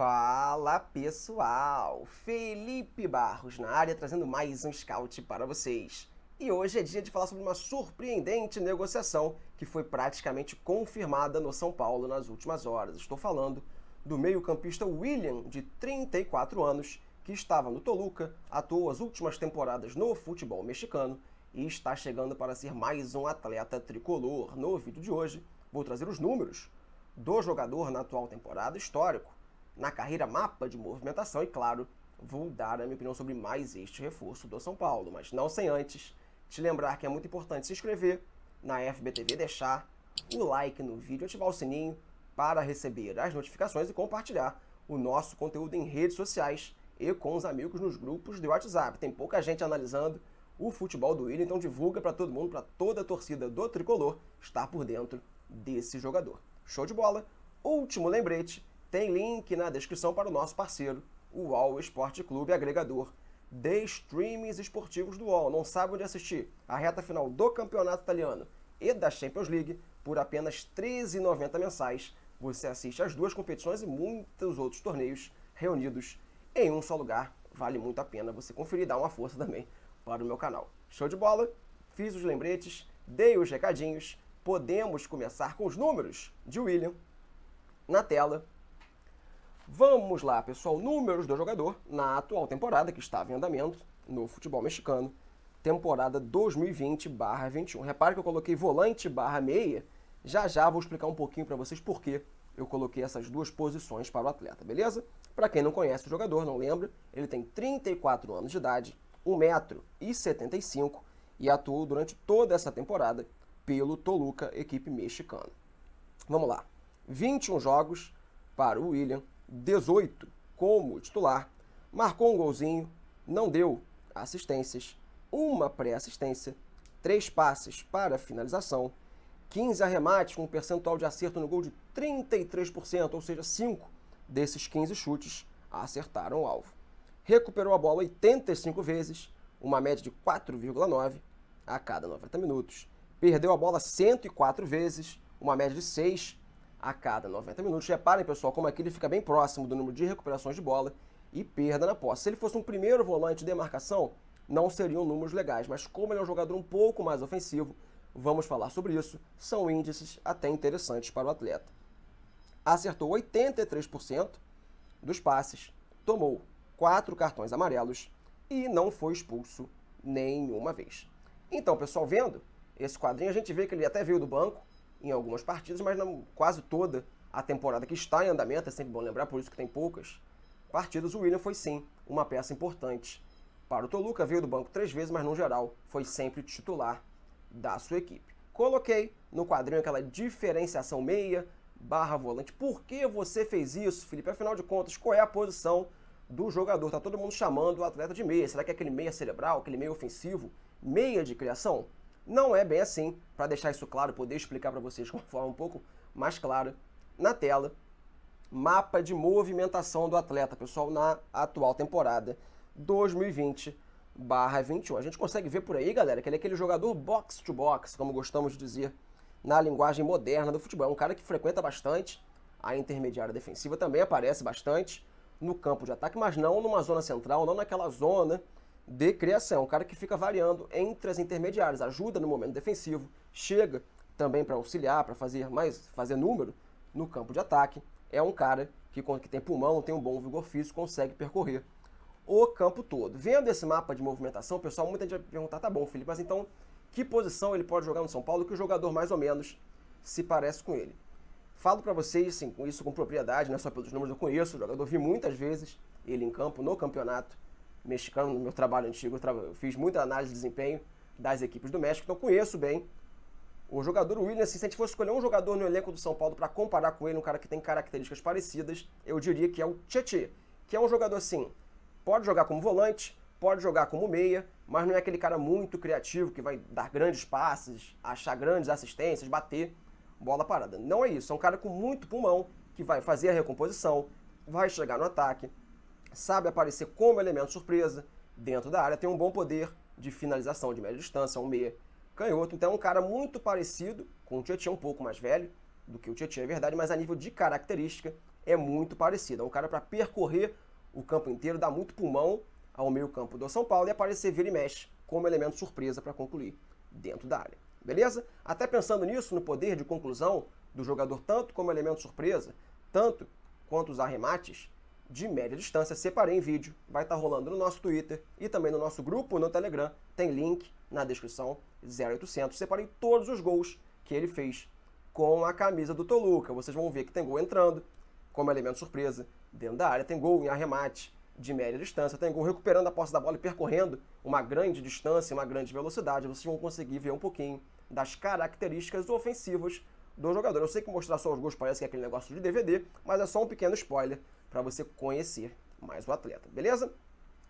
Fala pessoal, Felipe Barros na área trazendo mais um scout para vocês. E hoje é dia de falar sobre uma surpreendente negociação que foi praticamente confirmada no São Paulo nas últimas horas. Estou falando do meio-campista William, de 34 anos, que estava no Toluca, atuou as últimas temporadas no futebol mexicano e está chegando para ser mais um atleta tricolor. No vídeo de hoje, vou trazer os números do jogador na atual temporada histórico na carreira mapa de movimentação e, claro, vou dar a minha opinião sobre mais este reforço do São Paulo. Mas não sem antes te lembrar que é muito importante se inscrever na FBTV, deixar o like no vídeo, ativar o sininho para receber as notificações e compartilhar o nosso conteúdo em redes sociais e com os amigos nos grupos do WhatsApp. Tem pouca gente analisando o futebol do Willian, então divulga para todo mundo, para toda a torcida do Tricolor estar por dentro desse jogador. Show de bola! Último lembrete tem link na descrição para o nosso parceiro, o UOL Esporte Clube Agregador de streamings esportivos do UOL. Não sabe onde assistir a reta final do Campeonato Italiano e da Champions League por apenas R$ 13,90 mensais. Você assiste as duas competições e muitos outros torneios reunidos em um só lugar. Vale muito a pena você conferir e dar uma força também para o meu canal. Show de bola? Fiz os lembretes, dei os recadinhos. Podemos começar com os números de William na tela. Vamos lá, pessoal. Números do jogador na atual temporada que estava em andamento no futebol mexicano, temporada 2020/21. Repare que eu coloquei volante barra meia. Já já vou explicar um pouquinho para vocês por que eu coloquei essas duas posições para o atleta, beleza? Para quem não conhece o jogador, não lembra, ele tem 34 anos de idade, 1,75m e atuou durante toda essa temporada pelo Toluca, equipe mexicana. Vamos lá. 21 jogos para o William, 18 como titular, marcou um golzinho, não deu assistências, uma pré-assistência, três passes para finalização, 15 arremates com um percentual de acerto no gol de 33%, ou seja, 5 desses 15 chutes acertaram o alvo. Recuperou a bola 85 vezes, uma média de 4,9 a cada 90 minutos. Perdeu a bola 104 vezes, uma média de 6 a cada 90 minutos. Reparem, pessoal, como aqui ele fica bem próximo do número de recuperações de bola e perda na posse. Se ele fosse um primeiro volante de marcação, não seriam números legais, mas como ele é um jogador um pouco mais ofensivo, vamos falar sobre isso, são índices até interessantes para o atleta. Acertou 83% dos passes, tomou quatro cartões amarelos e não foi expulso nenhuma vez. Então, pessoal, vendo esse quadrinho, a gente vê que ele até veio do banco, em algumas partidas, mas na quase toda a temporada que está em andamento, é sempre bom lembrar, por isso que tem poucas partidas, o William foi sim uma peça importante para o Toluca, veio do banco três vezes, mas no geral foi sempre titular da sua equipe. Coloquei no quadrinho aquela diferenciação meia barra volante. Por que você fez isso, Felipe? Afinal de contas, qual é a posição do jogador? Tá todo mundo chamando o atleta de meia. Será que é aquele meia cerebral, aquele meia ofensivo, meia de criação? Não é bem assim, para deixar isso claro, poder explicar para vocês com uma forma um pouco mais clara na tela. Mapa de movimentação do atleta, pessoal, na atual temporada 2020 21. A gente consegue ver por aí, galera, que ele é aquele jogador box to box, como gostamos de dizer na linguagem moderna do futebol. É um cara que frequenta bastante a intermediária defensiva, também aparece bastante no campo de ataque, mas não numa zona central, não naquela zona de criação, um cara que fica variando entre as intermediárias, ajuda no momento defensivo, chega também para auxiliar, para fazer mais, fazer número no campo de ataque. É um cara que, que tem pulmão, tem um bom vigor físico, consegue percorrer o campo todo. Vendo esse mapa de movimentação, pessoal muita gente vai perguntar, tá bom, Felipe, mas então que posição ele pode jogar no São Paulo que o jogador mais ou menos se parece com ele? Falo para vocês, sim, com isso com propriedade, não é só pelos números, eu conheço o jogador, vi muitas vezes ele em campo no campeonato mexicano, no meu trabalho antigo, eu, tra eu fiz muita análise de desempenho das equipes do México, então conheço bem o jogador Williams. assim, se a gente fosse escolher um jogador no elenco do São Paulo para comparar com ele, um cara que tem características parecidas, eu diria que é o Tietê, que é um jogador assim, pode jogar como volante, pode jogar como meia, mas não é aquele cara muito criativo que vai dar grandes passes, achar grandes assistências, bater bola parada. Não é isso, é um cara com muito pulmão que vai fazer a recomposição, vai chegar no ataque, sabe aparecer como elemento surpresa dentro da área, tem um bom poder de finalização de média distância, um meia canhoto. Então é um cara muito parecido com o Tietchan, um pouco mais velho do que o Tietchan, é verdade, mas a nível de característica é muito parecido. É um cara para percorrer o campo inteiro, dar muito pulmão ao meio campo do São Paulo e aparecer vira e mexe como elemento surpresa para concluir dentro da área. Beleza? Até pensando nisso, no poder de conclusão do jogador, tanto como elemento surpresa, tanto quanto os arremates, de média distância, separei em vídeo, vai estar tá rolando no nosso Twitter e também no nosso grupo no Telegram, tem link na descrição, 0800, separei todos os gols que ele fez com a camisa do Toluca. Vocês vão ver que tem gol entrando, como elemento surpresa, dentro da área, tem gol em arremate de média distância, tem gol recuperando a posse da bola e percorrendo uma grande distância, uma grande velocidade. Vocês vão conseguir ver um pouquinho das características ofensivas do jogador. Eu sei que mostrar só os gols parece que é aquele negócio de DVD, mas é só um pequeno spoiler para você conhecer mais o atleta, beleza?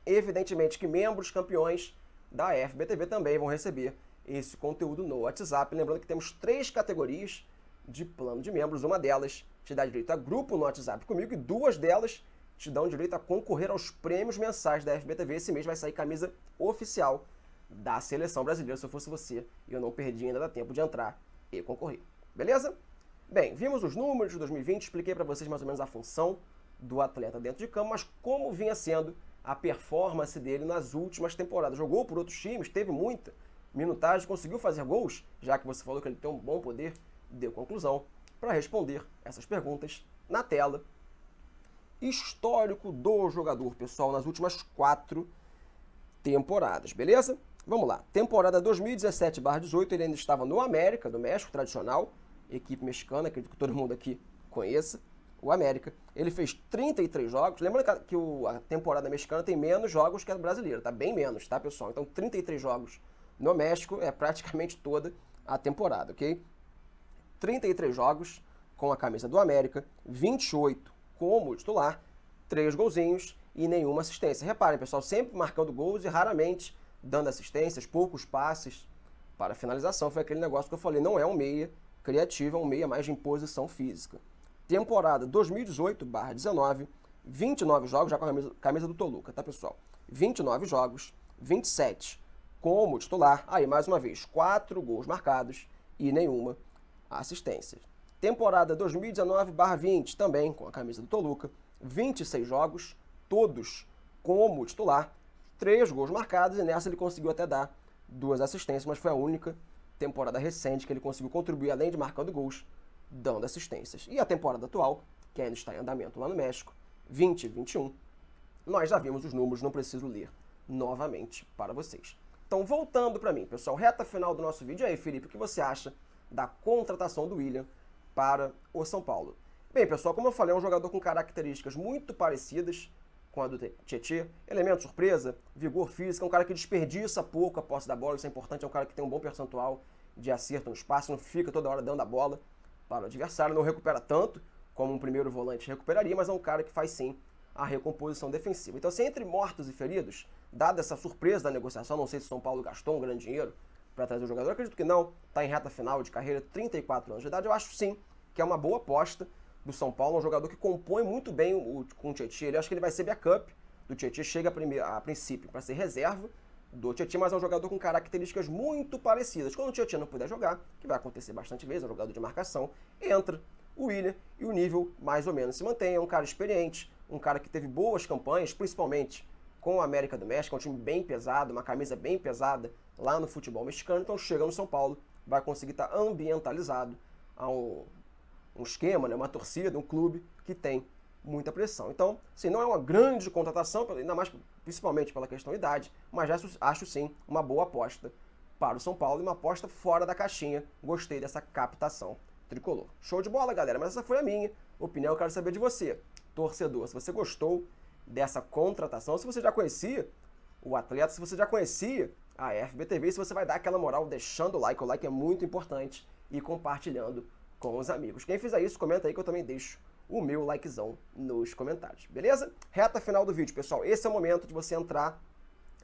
Evidentemente que membros campeões da FBTV também vão receber esse conteúdo no WhatsApp. Lembrando que temos três categorias de plano de membros. Uma delas te dá direito a grupo no WhatsApp comigo e duas delas te dão direito a concorrer aos prêmios mensais da FBTV. Esse mês vai sair camisa oficial da seleção brasileira. Se eu fosse você, eu não perdi ainda dá tempo de entrar e concorrer. Beleza? Bem, vimos os números de 2020, expliquei para vocês mais ou menos a função do atleta dentro de campo, mas como vinha sendo a performance dele nas últimas temporadas. Jogou por outros times, teve muita minutagem, conseguiu fazer gols, já que você falou que ele tem um bom poder de conclusão, para responder essas perguntas na tela. Histórico do jogador, pessoal, nas últimas quatro temporadas, beleza? Vamos lá. Temporada 2017-18, ele ainda estava no América, do México, tradicional equipe mexicana, acredito que todo mundo aqui conheça, o América. Ele fez 33 jogos. lembra que a temporada mexicana tem menos jogos que a brasileira, tá? Bem menos, tá, pessoal? Então, 33 jogos no México é praticamente toda a temporada, ok? 33 jogos com a camisa do América, 28 como titular, 3 golzinhos e nenhuma assistência. Reparem, pessoal, sempre marcando gols e raramente dando assistências, poucos passes para finalização. Foi aquele negócio que eu falei, não é um meia criativo é um meia mais de imposição física. Temporada 2018-19, 29 jogos, já com a camisa, camisa do Toluca, tá pessoal? 29 jogos, 27 como titular. Aí, mais uma vez, 4 gols marcados e nenhuma assistência. Temporada 2019-20 também com a camisa do Toluca, 26 jogos, todos como titular, 3 gols marcados e nessa ele conseguiu até dar duas assistências, mas foi a única temporada recente, que ele conseguiu contribuir além de marcando gols, dando assistências. E a temporada atual, que ainda está em andamento lá no México, 2021, nós já vimos os números, não preciso ler novamente para vocês. Então, voltando para mim, pessoal, reta final do nosso vídeo aí, Felipe, o que você acha da contratação do William para o São Paulo? Bem, pessoal, como eu falei, é um jogador com características muito parecidas com a do Tietchan. Elemento surpresa, vigor físico, é um cara que desperdiça pouco a posse da bola, isso é importante, é um cara que tem um bom percentual de acerto no espaço, não fica toda hora dando a bola para o adversário, não recupera tanto como um primeiro volante recuperaria, mas é um cara que faz sim a recomposição defensiva. Então, se assim, entre mortos e feridos, dada essa surpresa da negociação, não sei se São Paulo gastou um grande dinheiro para trazer o jogador, acredito que não, está em reta final de carreira, 34 anos de idade, eu acho sim que é uma boa aposta do São Paulo, um jogador que compõe muito bem o, com o Tietchan. Ele acho que ele vai ser backup do Tietchan, chega a, a princípio para ser reserva do Tietchan, mas é um jogador com características muito parecidas. Quando o Tietchan não puder jogar, que vai acontecer bastante vezes, é um jogador de marcação, entra o William e o nível mais ou menos se mantém. É um cara experiente, um cara que teve boas campanhas, principalmente com a América do México, é um time bem pesado, uma camisa bem pesada lá no futebol mexicano. Então chega no São Paulo, vai conseguir estar tá ambientalizado a um um esquema, né, uma torcida, um clube que tem muita pressão. Então, assim, não é uma grande contratação, ainda mais principalmente pela questão idade, mas já acho sim uma boa aposta para o São Paulo e uma aposta fora da caixinha. Gostei dessa captação tricolor. Show de bola, galera, mas essa foi a minha opinião, eu quero saber de você, torcedor, se você gostou dessa contratação, se você já conhecia o atleta, se você já conhecia a FBTV, se você vai dar aquela moral deixando o like, o like é muito importante e compartilhando com os amigos. Quem fizer isso, comenta aí que eu também deixo o meu likezão nos comentários, beleza? Reta final do vídeo, pessoal. Esse é o momento de você entrar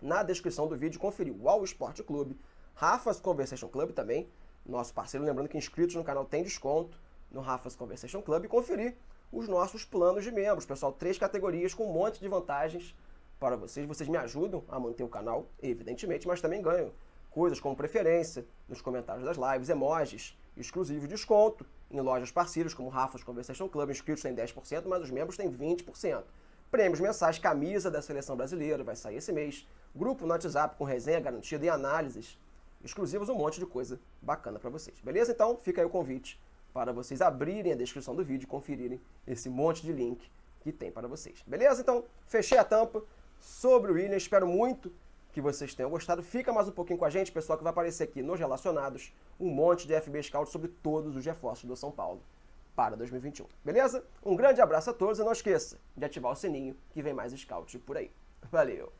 na descrição do vídeo e conferir o All Sport Clube, Rafa's Conversation Club também, nosso parceiro. Lembrando que inscritos no canal tem desconto no Rafa's Conversation Club e conferir os nossos planos de membros, pessoal. Três categorias com um monte de vantagens para vocês. Vocês me ajudam a manter o canal, evidentemente, mas também ganham coisas como preferência nos comentários das lives, emojis, exclusivo desconto em lojas parceiras como Rafa's Conversation Club, inscritos têm 10%, mas os membros têm 20%. Prêmios mensais, camisa da seleção brasileira, vai sair esse mês. Grupo no WhatsApp com resenha garantida e análises exclusivas, um monte de coisa bacana para vocês. Beleza? Então fica aí o convite para vocês abrirem a descrição do vídeo e conferirem esse monte de link que tem para vocês. Beleza? Então, fechei a tampa sobre o William. Espero muito que vocês tenham gostado. Fica mais um pouquinho com a gente, pessoal, que vai aparecer aqui nos relacionados um monte de FB Scout sobre todos os reforços do São Paulo para 2021. Beleza? Um grande abraço a todos e não esqueça de ativar o sininho que vem mais scout por aí. Valeu!